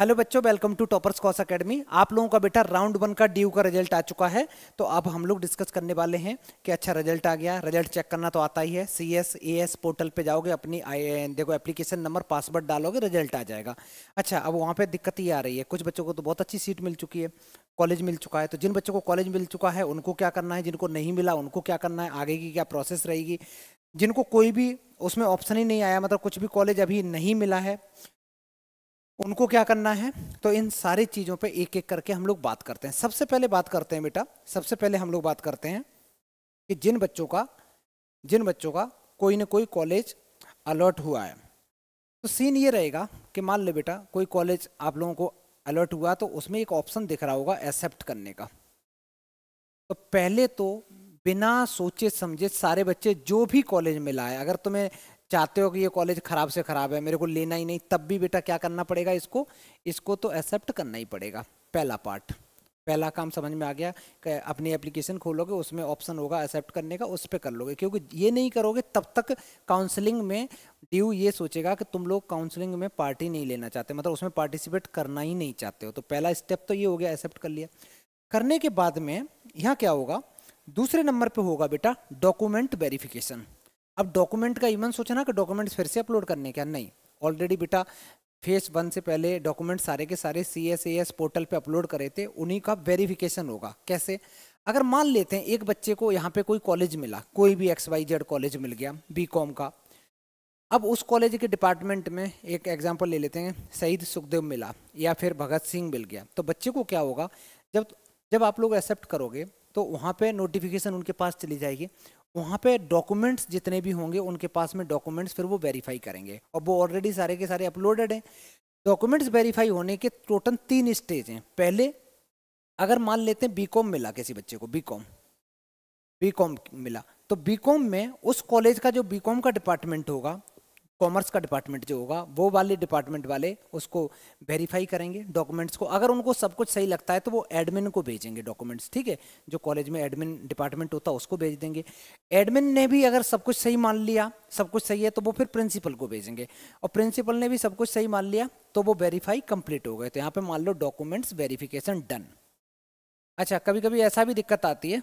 hello बच्चों welcome to Toppers कॉस academy आप लोगों का बेटा राउंड वन का ड्यू का रिजल्ट आ चुका है तो अब हम लोग डिस्कस करने वाले हैं कि अच्छा रिजल्ट आ गया रिजल्ट चेक करना तो आता ही है C S A S portal पे जाओगे अपनी आई देखो एप्लीकेशन नंबर पासवर्ड डालोगे रिजल्ट आ जाएगा अच्छा अब वहाँ पर दिक्कत ही आ रही है कुछ बच्चों को तो बहुत अच्छी सीट मिल चुकी है कॉलेज मिल चुका है तो जिन बच्चों को कॉलेज मिल चुका है उनको क्या करना है जिनको नहीं मिला उनको क्या करना है आगे की क्या प्रोसेस रहेगी जिनको कोई भी उसमें ऑप्शन ही नहीं आया मतलब कुछ भी कॉलेज अभी नहीं मिला है उनको क्या करना है तो इन सारी चीज़ों पे एक एक करके हम लोग बात करते हैं सबसे पहले बात करते हैं बेटा सबसे पहले हम लोग बात करते हैं कि जिन बच्चों का जिन बच्चों का कोई ना कोई कॉलेज अलर्ट हुआ है तो सीन ये रहेगा कि मान लो बेटा कोई कॉलेज आप लोगों को अलर्ट हुआ तो उसमें एक ऑप्शन दिख रहा होगा एक्सेप्ट करने का तो पहले तो बिना सोचे समझे सारे बच्चे जो भी कॉलेज में लाए अगर तुम्हें चाहते हो कि ये कॉलेज ख़राब से ख़राब है मेरे को लेना ही नहीं तब भी बेटा क्या करना पड़ेगा इसको इसको तो एक्सेप्ट करना ही पड़ेगा पहला पार्ट पहला काम समझ में आ गया कि अपनी एप्लीकेशन खोलोगे उसमें ऑप्शन होगा एक्सेप्ट करने का उस पर कर लोगे क्योंकि ये नहीं करोगे तब तक काउंसलिंग में ड्यू ये सोचेगा कि तुम लोग काउंसलिंग में पार्टी नहीं लेना चाहते मतलब उसमें पार्टिसिपेट करना ही नहीं चाहते हो तो पहला स्टेप तो ये हो गया एक्सेप्ट कर लिया करने के बाद में यहाँ क्या होगा दूसरे नंबर पर होगा बेटा डॉक्यूमेंट वेरिफिकेशन अब डॉक्यूमेंट का इवन सोचा ना कि डॉक्यूमेंट्स फिर से अपलोड करने क्या नहीं ऑलरेडी बेटा फेस वन से पहले डॉक्यूमेंट सारे के सारे सी एस एस पोर्टल पर अपलोड करे थे उन्हीं का वेरिफिकेशन होगा कैसे अगर मान लेते हैं एक बच्चे को यहाँ पे कोई कॉलेज मिला कोई भी एक्स वाई जेड कॉलेज मिल गया बी कॉम का अब उस कॉलेज के डिपार्टमेंट में एक एग्जाम्पल ले लेते हैं शहीद सुखदेव मिला या फिर भगत सिंह मिल गया तो बच्चे को क्या होगा जब जब आप लोग एक्सेप्ट करोगे तो वहाँ पे नोटिफिकेशन उनके पास चली जाएगी वहाँ पे डॉक्यूमेंट्स जितने भी होंगे उनके पास में डॉक्यूमेंट्स फिर वो वेरीफाई करेंगे और वो ऑलरेडी सारे के सारे अपलोडेड हैं डॉक्यूमेंट्स वेरीफाई होने के टोटल तीन स्टेज हैं पहले अगर मान लेते हैं बीकॉम मिला किसी बच्चे को बीकॉम बीकॉम मिला तो बीकॉम में उस कॉलेज का जो बीकॉम का डिपार्टमेंट होगा कॉमर्स का डिपार्टमेंट जो होगा वो वाले डिपार्टमेंट वाले उसको वेरीफाई करेंगे डॉक्यूमेंट्स को अगर उनको सब कुछ सही लगता है तो वो एडमिन को भेजेंगे डॉक्यूमेंट्स ठीक है जो कॉलेज में एडमिन डिपार्टमेंट होता है उसको भेज देंगे एडमिन ने भी अगर सब कुछ सही मान लिया सब कुछ सही है तो वो फिर प्रिंसिपल को भेजेंगे और प्रिंसिपल ने भी सब कुछ सही मान लिया तो वो वेरीफाई कंप्लीट हो गए तो यहाँ पे मान लो डॉक्यूमेंट्स वेरीफिकेशन डन अच्छा कभी कभी ऐसा भी दिक्कत आती है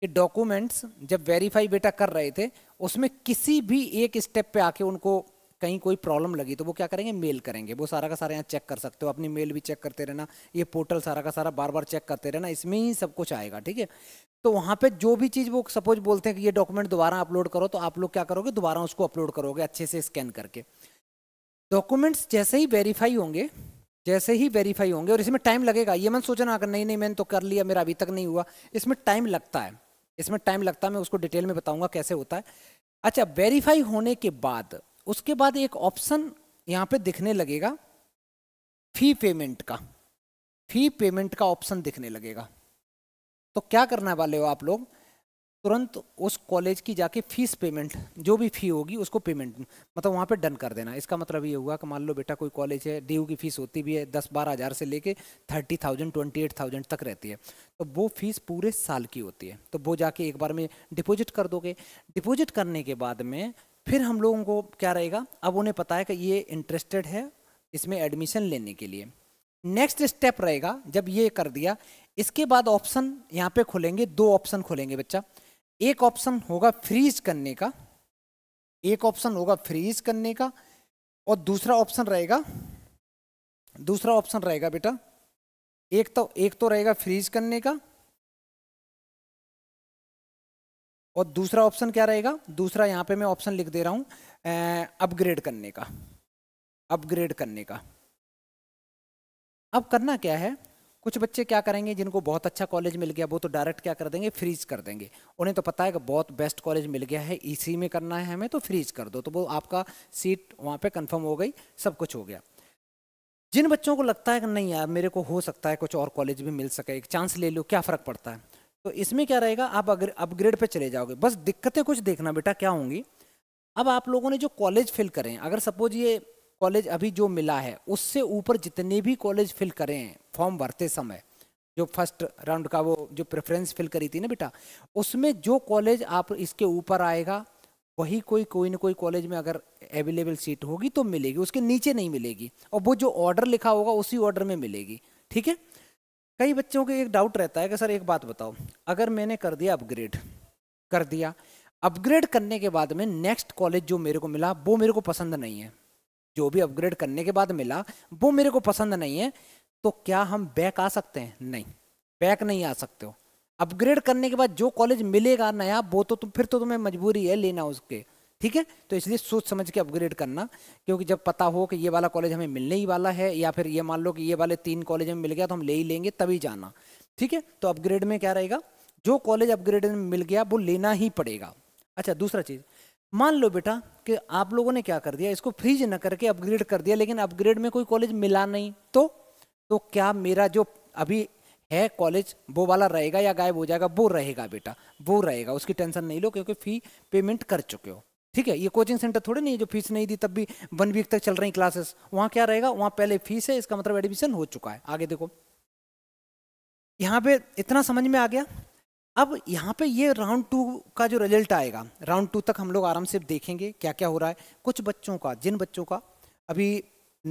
कि डॉक्यूमेंट्स जब वेरीफाई बेटा कर रहे थे उसमें किसी भी एक स्टेप पे आके उनको कहीं कोई प्रॉब्लम लगी तो वो क्या करेंगे मेल करेंगे वो सारा का सारा यहाँ चेक कर सकते हो अपनी मेल भी चेक करते रहना ये पोर्टल सारा का सारा बार बार चेक करते रहना इसमें ही सब कुछ आएगा ठीक है तो वहाँ पे जो भी चीज़ वो सपोज बोलते हैं कि ये डॉक्यूमेंट दोबारा अपलोड करो तो आप लोग क्या करोगे दोबारा उसको अपलोड करोगे अच्छे से स्कैन करके डॉक्यूमेंट्स जैसे ही वेरीफाई होंगे जैसे ही वेरीफाई होंगे और इसमें टाइम लगेगा ये मन सोचना अगर नहीं नहीं मैंने तो कर लिया मेरा अभी तक नहीं हुआ इसमें टाइम लगता है इसमें टाइम लगता है मैं उसको डिटेल में बताऊंगा कैसे होता है अच्छा वेरीफाई होने के बाद उसके बाद एक ऑप्शन यहाँ पे दिखने लगेगा फी पेमेंट का फी पेमेंट का ऑप्शन दिखने लगेगा तो क्या करने वाले हो आप लोग तुरंत उस कॉलेज की जाके फीस पेमेंट जो भी फ़ी होगी उसको पेमेंट मतलब वहाँ पे डन कर देना इसका मतलब ये हुआ कि मान लो बेटा कोई कॉलेज है डी की फ़ीस होती भी है दस बारह हज़ार से लेके thirty thousand twenty eight thousand तक रहती है तो वो फ़ीस पूरे साल की होती है तो वो जाके एक बार में डिपॉजिट कर दोगे डिपॉजिट करने के बाद में फिर हम लोगों को क्या रहेगा अब उन्हें पता है कि ये इंटरेस्टेड है इसमें एडमिशन लेने के लिए नेक्स्ट स्टेप रहेगा जब ये कर दिया इसके बाद ऑप्शन यहाँ पे खुलेंगे दो ऑप्शन खुलेंगे बच्चा एक ऑप्शन होगा फ्रीज करने का एक ऑप्शन होगा फ्रीज करने का और दूसरा ऑप्शन रहेगा दूसरा ऑप्शन रहेगा बेटा एक तो एक तो रहेगा फ्रीज करने का और दूसरा ऑप्शन क्या रहेगा दूसरा यहां पे मैं ऑप्शन लिख दे रहा हूं अपग्रेड करने का अपग्रेड करने का अब करना क्या है कुछ बच्चे क्या करेंगे जिनको बहुत अच्छा कॉलेज मिल गया वो तो डायरेक्ट क्या कर देंगे फ्रीज कर देंगे उन्हें तो पता है कि बहुत बेस्ट कॉलेज मिल गया है इसी में करना है हमें तो फ्रीज कर दो तो वो आपका सीट वहाँ पे कंफर्म हो गई सब कुछ हो गया जिन बच्चों को लगता है कि नहीं यार मेरे को हो सकता है कुछ और कॉलेज भी मिल सके एक चांस ले लो क्या फ़र्क पड़ता है तो इसमें क्या रहेगा आप अगर अपग्रेड पे चले जाओगे बस दिक्कतें कुछ देखना बेटा क्या होंगी अब आप लोगों ने जो कॉलेज फिल करें अगर सपोज ये कॉलेज अभी जो मिला है उससे ऊपर जितने भी कॉलेज फिल करे हैं फॉर्म भरते समय जो फर्स्ट राउंड का वो जो प्रेफरेंस फिल करी थी ना बेटा उसमें जो कॉलेज आप इसके ऊपर आएगा वही कोई कोई ना कोई कॉलेज में अगर अवेलेबल सीट होगी तो मिलेगी उसके नीचे नहीं मिलेगी और वो जो ऑर्डर लिखा होगा उसी ऑर्डर में मिलेगी ठीक है कई बच्चों के एक डाउट रहता है कि सर एक बात बताओ अगर मैंने कर दिया अपग्रेड कर दिया अपग्रेड करने के बाद में नेक्स्ट कॉलेज जो मेरे को मिला वो मेरे को पसंद नहीं है जो भी अपग्रेड करने के बाद मिला वो मेरे को पसंद नहीं है तो क्या हम बैक आ सकते हैं नहीं बैक नहीं आ सकते हो अपग्रेड करने के बाद जो कॉलेज मिलेगा नया वो तो तुम फिर तो तुम्हें मजबूरी है लेना उसके ठीक है तो इसलिए सोच समझ के अपग्रेड करना क्योंकि जब पता हो कि ये वाला कॉलेज हमें मिलने ही वाला है या फिर ये मान लो कि ये वाले तीन कॉलेज हमें मिल गया तो हम ले ही लेंगे तभी जाना ठीक है तो अपग्रेड में क्या रहेगा जो कॉलेज अपग्रेड में मिल गया वो लेना ही पड़ेगा अच्छा दूसरा चीज़ मान लो बेटा कि आप लोगों ने क्या कर दिया इसको फ्रीज न करके अपग्रेड कर दिया लेकिन अपग्रेड में कोई कॉलेज मिला नहीं तो तो क्या मेरा जो अभी है कॉलेज वो वाला रहेगा या गायब हो जाएगा वो रहेगा बेटा वो रहेगा उसकी टेंशन नहीं लो क्योंकि फ़ी पेमेंट कर चुके हो ठीक है ये कोचिंग सेंटर थोड़े नहीं है जो फीस नहीं दी तब भी वन वीक तक चल रही क्लासेस वहाँ क्या रहेगा वहाँ पहले फीस है इसका मतलब एडमिशन हो चुका है आगे देखो यहाँ पे इतना समझ में आ गया अब यहाँ पे ये राउंड टू का जो रिजल्ट आएगा राउंड टू तक हम लोग आराम से देखेंगे क्या क्या हो रहा है कुछ बच्चों का जिन बच्चों का अभी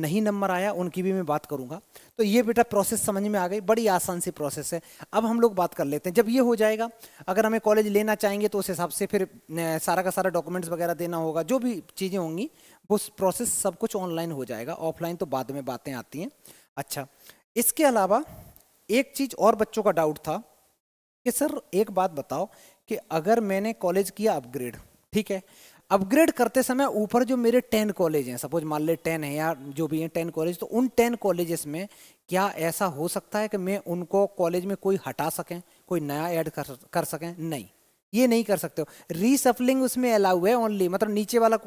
नहीं नंबर आया उनकी भी मैं बात करूंगा तो ये बेटा प्रोसेस समझ में आ गई बड़ी आसान सी प्रोसेस है अब हम लोग बात कर लेते हैं जब ये हो जाएगा अगर हमें कॉलेज लेना चाहेंगे तो उस हिसाब से फिर सारा का सारा डॉक्यूमेंट्स वगैरह देना होगा जो भी चीज़ें होंगी वो प्रोसेस सब कुछ ऑनलाइन हो जाएगा ऑफलाइन तो बाद में बातें आती हैं अच्छा इसके अलावा एक चीज़ और बच्चों का डाउट था कि सर एक बात बताओ कि अगर मैंने कॉलेज किया अपग्रेड ठीक है अपग्रेड करते समय ऊपर जो मेरे टेन कॉलेज हैं सपोज मान ले टेन है या जो भी हैं टेन कॉलेज तो उन टेन कॉलेजेस में क्या ऐसा हो सकता है कि मैं उनको कॉलेज में कोई हटा सकें कोई नया ऐड कर कर सकें नहीं ये नहीं कर सकते हो रीसफलिंग उसमें अलाउ है ओनली मतलब नीचे वाला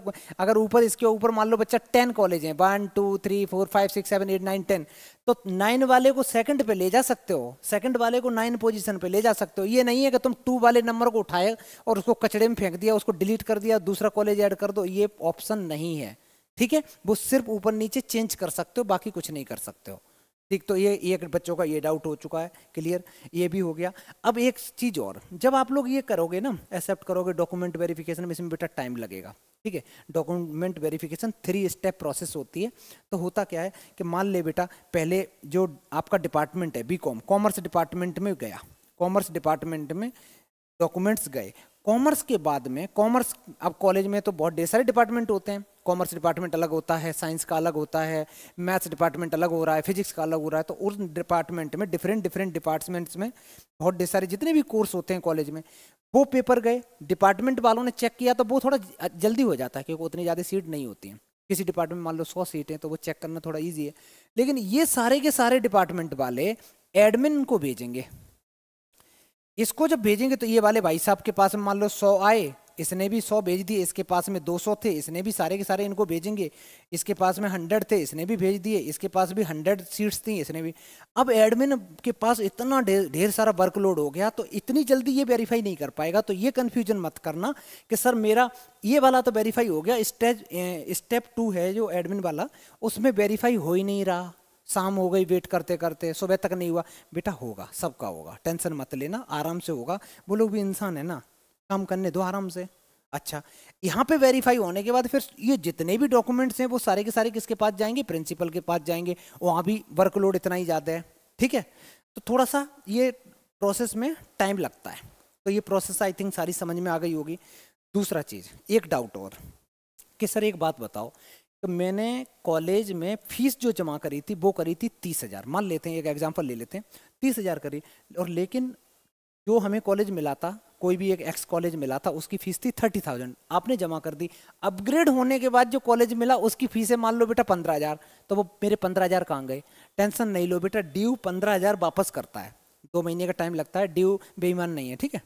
अगर ऊपर इसके ऊपर मान लो बच्चा टेन कॉलेज है one two three four five six seven eight nine ten तो नाइन वाले को सेकंड पे ले जा सकते हो सेकंड वाले को नाइन पोजीशन पे ले जा सकते हो ये नहीं है कि तुम टू वाले नंबर को उठाए और उसको कचड़े में फेंक दिया उसको डिलीट कर दिया दूसरा कॉलेज ऐड कर दो ये ऑप्शन नहीं है ठीक है वो सिर्फ ऊपर नीचे चेंज कर सकते हो बाकी कुछ नहीं कर सकते हो ठीक तो ये एक बच्चों का ये डाउट हो चुका है क्लियर ये भी हो गया अब एक चीज़ और जब आप लोग ये करोगे ना एक्सेप्ट करोगे डॉक्यूमेंट वेरिफिकेशन में इसमें बेटा टाइम लगेगा ठीक है document verification three step process होती है तो होता क्या है कि मान ले बेटा पहले जो आपका डिपार्टमेंट है बी कॉम कॉमर्स डिपार्टमेंट में गया कॉमर्स डिपार्टमेंट में डॉक्यूमेंट्स गए कॉमर्स के बाद में कॉमर्स अब कॉलेज में तो बहुत ढेर सारे डिपार्टमेंट होते हैं कॉमर्स डिपार्टमेंट अलग होता है साइंस का अलग होता है मैथ्स डिपार्टमेंट अलग हो रहा है फिजिक्स का अलग हो रहा है तो उस डिपार्टमेंट में डिफरेंट डिफरेंट डिपार्टमेंट्स में बहुत सारे जितने भी कोर्स होते हैं कॉलेज में वो पेपर गए डिपार्टमेंट वालों ने चेक किया तो वो थोड़ा जल्दी हो जाता है क्योंकि उतनी ज़्यादा सीट नहीं होती हैं किसी डिपार्टमेंट में मान लो सौ सीटें तो वो चेक करना थोड़ा ईजी है लेकिन ये सारे के सारे डिपार्टमेंट वाले एडमिन को भेजेंगे इसको जब भेजेंगे तो ये वाले भाई साहब के पास मान लो सौ आए इसने भी सौ भेज दिए इसके पास में दो सौ थे इसने भी सारे के सारे इनको भेजेंगे इसके पास में हंड्रेड थे इसने भी भेज दिए इसके पास भी हंड्रेड सीट्स थी इसने भी अब एडमिन के पास इतना ढेर सारा वर्कलोड हो गया तो इतनी जल्दी ये वेरीफाई नहीं कर पाएगा तो ये कन्फ्यूजन मत करना कि सर मेरा ये वाला तो वेरीफाई हो गया स्टेज स्टेप टू है जो एडमिन वाला उसमें वेरीफाई हो ही नहीं रहा शाम हो गई वेट करते करते सुबह तक नहीं हुआ बेटा होगा सबका होगा टेंशन मत लेना आराम से होगा वो लोग भी इंसान है ना काम करने दो आराम से अच्छा यहाँ पे वेरीफाई होने के बाद फिर ये जितने भी डॉक्यूमेंट्स हैं वो सारे के सारे किसके पास जाएंगे प्रिंसिपल के पास जाएंगे वहाँ भी वर्कलोड इतना ही ज़्यादा है ठीक है तो थोड़ा सा ये प्रोसेस में टाइम लगता है तो ये प्रोसेस आई थिंक सारी समझ में आ गई होगी दूसरा चीज़ एक डाउट और कि सर एक बात बताओ कि तो मैंने कॉलेज में फीस जो जमा करी थी वो करी थी तीस हज़ार मान लेते हैं एक एग्जाम्पल ले लेते हैं तीस हज़ार करी और लेकिन जो हमें कॉलेज मिला था कोई भी एक एक्स कॉलेज मिला था उसकी फीस थी थर्टी थाउजेंड आपने जमा कर दी अपग्रेड होने के बाद जो कॉलेज मिला उसकी फीस है मान लो बेटा पंद्रह हज़ार तो वो मेरे पंद्रह हज़ार कहाँ गए टेंशन नहीं लो बेटा ड्यू पंद्रह हज़ार वापस करता है दो महीने का टाइम लगता है ड्यू बेईमान नहीं है ठीक है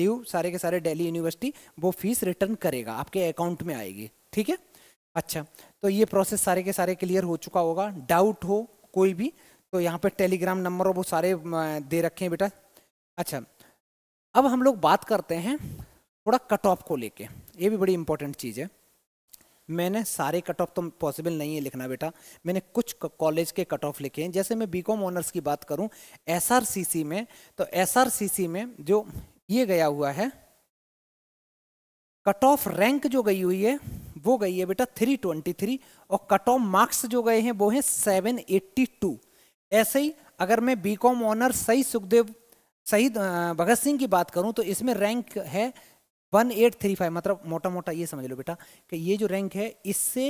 ड्यू सारे के सारे डेली यूनिवर्सिटी वो फीस रिटर्न करेगा आपके अकाउंट में आएगी ठीक है अच्छा तो ये प्रोसेस सारे के सारे क्लियर हो चुका होगा डाउट हो कोई भी तो यहाँ पे टेलीग्राम नंबर वो सारे दे रखे हैं बेटा अच्छा अब हम लोग बात करते हैं थोड़ा कट ऑफ को लेके ये भी बड़ी इंपॉर्टेंट चीज़ है मैंने सारे कट ऑफ तो पॉसिबल नहीं है लिखना बेटा मैंने कुछ कॉलेज के कट ऑफ लिखे हैं जैसे मैं बीकॉम ऑनर्स की बात करूं एसआरसीसी में तो एसआरसीसी में जो ये गया हुआ है कट ऑफ रैंक जो गई हुई है वो गई है बेटा 323 और कट ऑफ मार्क्स जो गए हैं वो हैं 782 ऐसे ही अगर मैं बी कॉम ऑनर्स सही सुखदेव शहीद भगत सिंह की बात करूं तो इसमें रैंक है वन एट थ्री फाइव मतलब मोटा मोटा ये समझ लो बेटा कि ये जो रैंक है इससे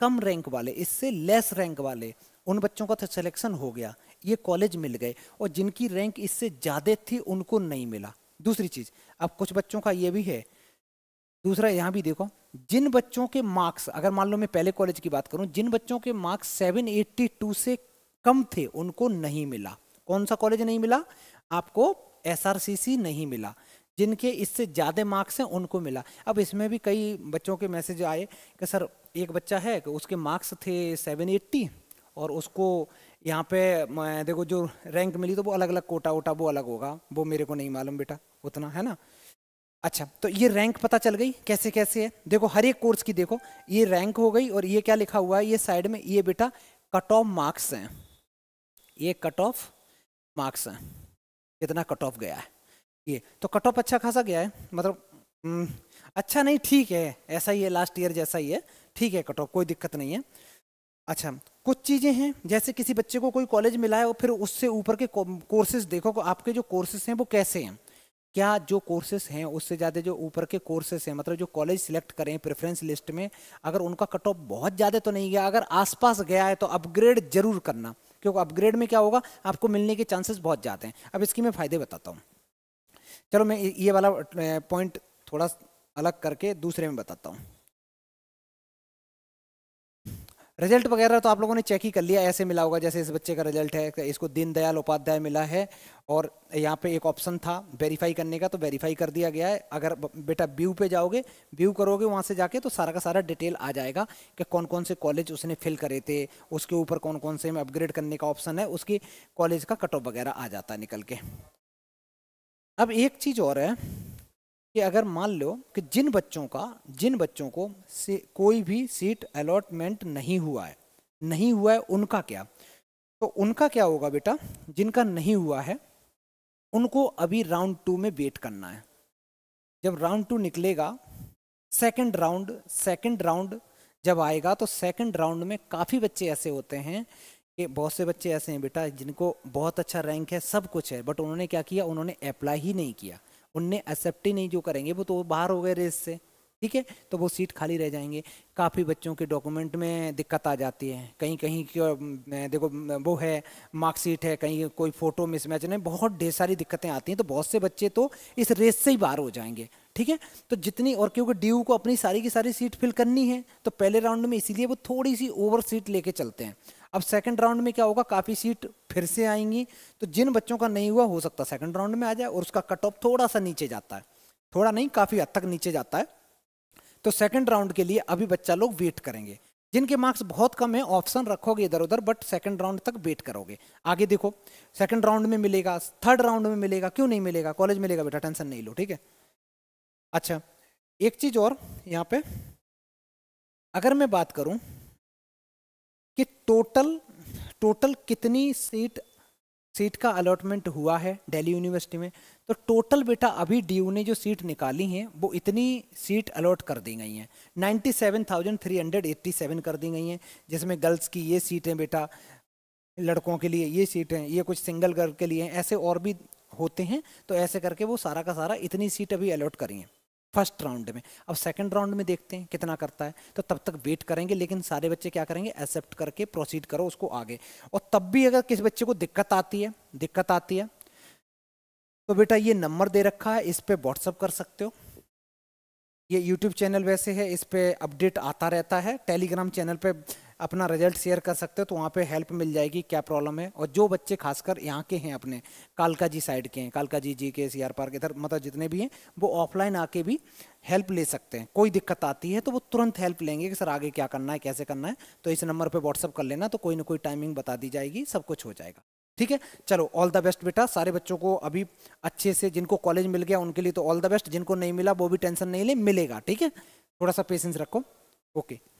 कम रैंक वाले इससे लेस रैंक वाले उन बच्चों का तो सिलेक्शन हो गया ये कॉलेज मिल गए और जिनकी रैंक इससे ज़्यादा थी उनको नहीं मिला दूसरी चीज़ अब कुछ बच्चों का ये भी है दूसरा यहाँ भी देखो जिन बच्चों के मार्क्स अगर मान लो मैं पहले कॉलेज की बात करूँ जिन बच्चों के मार्क्स 782 से कम थे उनको नहीं मिला कौन सा कॉलेज नहीं मिला आपको एस नहीं मिला जिनके इससे ज़्यादा मार्क्स हैं उनको मिला अब इसमें भी कई बच्चों के मैसेज आए कि सर एक बच्चा है कि तो उसके मार्क्स थे 780 और उसको यहाँ पे मैं देखो जो रैंक मिली तो वो अलग अलग कोटा वोटा वो अलग होगा वो मेरे को नहीं मालूम बेटा उतना है ना अच्छा तो ये रैंक पता चल गई कैसे कैसे है देखो हर एक कोर्स की देखो ये रैंक हो गई और ये क्या लिखा हुआ है ये साइड में ये बेटा कट ऑफ मार्क्स हैं ये कट ऑफ मार्क्स हैं कितना कट ऑफ गया है ये तो कट ऑफ अच्छा खासा गया है मतलब हम्म, अच्छा नहीं ठीक है ऐसा ही है लास्ट ईयर जैसा ही है ठीक है कट ऑफ कोई दिक्कत नहीं है अच्छा कुछ चीज़ें हैं जैसे किसी बच्चे को कोई कॉलेज मिला है और फिर उससे ऊपर के कोर्सेज देखो को, तो आपके जो कोर्सेज हैं वो कैसे हैं क्या जो कोर्सेज हैं उससे ज़्यादा जो ऊपर के कोर्सेज हैं मतलब जो कॉलेज सिलेक्ट करें प्रेफरेंस लिस्ट में अगर उनका कट ऑफ बहुत ज़्यादा तो नहीं गया अगर आसपास गया है तो अपग्रेड जरूर करना क्योंकि अपग्रेड में क्या होगा आपको मिलने के चांसेस बहुत ज़्यादा हैं अब इसकी मैं फ़ायदे बताता हूँ चलो मैं ये वाला पॉइंट थोड़ा अलग करके दूसरे में बताता हूँ रिजल्ट वगैरह तो आप लोगों ने चेक ही कर लिया ऐसे मिला होगा जैसे इस बच्चे का रिजल्ट है इसको दीनदयाल उपाध्याय मिला है और यहाँ पे एक ऑप्शन था वेरीफाई करने का तो वेरीफाई कर दिया गया है अगर बेटा व्यू पे जाओगे व्यू करोगे वहाँ से जाके तो सारा का सारा डिटेल आ जाएगा कि कौन कौन से कॉलेज उसने फिल करे थे उसके ऊपर कौन कौन से अपग्रेड करने का ऑप्शन है उसकी कॉलेज का कट ऑफ वगैरह आ जाता निकल के अब एक चीज़ और है कि अगर मान लो कि जिन बच्चों का जिन बच्चों को से कोई भी सीट अलॉटमेंट नहीं हुआ है नहीं हुआ है उनका क्या तो उनका क्या होगा बेटा जिनका नहीं हुआ है उनको अभी राउंड टू में वेट करना है जब राउंड टू निकलेगा सेकंड राउंड सेकंड राउंड जब आएगा तो सेकंड राउंड में काफ़ी बच्चे ऐसे होते हैं कि बहुत से बच्चे ऐसे हैं बेटा जिनको बहुत अच्छा रैंक है सब कुछ है बट उन्होंने क्या किया उन्होंने अप्लाई ही नहीं किया उनने एक्सेप्ट ही नहीं जो करेंगे वो तो बाहर हो गए रेस से ठीक है तो वो सीट खाली रह जाएंगे काफ़ी बच्चों के डॉक्यूमेंट में दिक्कत आ जाती है कहीं कहीं देखो वो है मार्कशीट है कहीं कोई फ़ोटो मिसमैच नहीं बहुत ढेर सारी दिक्कतें आती हैं तो बहुत से बच्चे तो इस रेस से ही बाहर हो जाएंगे ठीक है तो जितनी और क्योंकि डी को अपनी सारी की सारी सीट फिल करनी है तो पहले राउंड में इसीलिए वो थोड़ी सी ओवर सीट लेके चलते हैं अब सेकंड राउंड में क्या होगा काफ़ी सीट फिर से आएंगी तो जिन बच्चों का नहीं हुआ हो सकता सेकंड राउंड में आ जाए और उसका कट ऑफ थोड़ा सा नीचे जाता है थोड़ा नहीं काफ़ी हद तक नीचे जाता है तो सेकंड राउंड के लिए अभी बच्चा लोग वेट करेंगे जिनके मार्क्स बहुत कम है ऑप्शन रखोगे इधर उधर बट सेकंड राउंड तक वेट करोगे आगे देखो सेकंड राउंड में मिलेगा थर्ड राउंड में मिलेगा क्यों नहीं मिलेगा कॉलेज मिलेगा बेटा टेंशन नहीं लो ठीक है अच्छा एक चीज़ और यहाँ पे अगर मैं बात करूँ कि टोटल टोटल कितनी सीट सीट का अलॉटमेंट हुआ है दिल्ली यूनिवर्सिटी में तो टोटल बेटा अभी डी ने जो सीट निकाली हैं वो इतनी सीट अलॉट कर दी गई हैं ninety seven thousand three hundred eighty seven कर दी गई हैं जिसमें गर्ल्स की ये सीटें बेटा लड़कों के लिए ये सीटें ये कुछ सिंगल गर्ल के लिए ऐसे और भी होते हैं तो ऐसे करके वो सारा का सारा इतनी सीट अभी अलॉट करी हैं फर्स्ट राउंड में अब सेकंड राउंड में देखते हैं कितना करता है तो तब तक वेट करेंगे लेकिन सारे बच्चे क्या करेंगे एक्सेप्ट करके प्रोसीड करो उसको आगे और तब भी अगर किसी बच्चे को दिक्कत आती है दिक्कत आती है तो बेटा ये नंबर दे रखा है इस पर व्हाट्सअप कर सकते हो ये यूट्यूब चैनल वैसे है इस पर अपडेट आता रहता है टेलीग्राम चैनल पर अपना रिजल्ट शेयर कर सकते हो तो वहाँ पे हेल्प मिल जाएगी क्या प्रॉब्लम है और जो बच्चे खासकर यहाँ के हैं अपने कालका जी साइड के हैं कालका जी जी के सी आर पार्क इधर मतलब जितने भी हैं वो ऑफलाइन आके भी हेल्प ले सकते हैं कोई दिक्कत आती है तो वो तुरंत हेल्प लेंगे कि सर आगे क्या करना है कैसे करना है तो इस नंबर पर व्हाट्सअप कर लेना तो कोई ना कोई टाइमिंग बता दी जाएगी सब कुछ हो जाएगा ठीक है चलो ऑल द बेस्ट बेटा सारे बच्चों को अभी अच्छे से जिनको कॉलेज मिल गया उनके लिए तो ऑल द बेस्ट जिनको नहीं मिला वो भी टेंशन नहीं ले मिलेगा ठीक है थोड़ा सा पेशेंस रखो ओके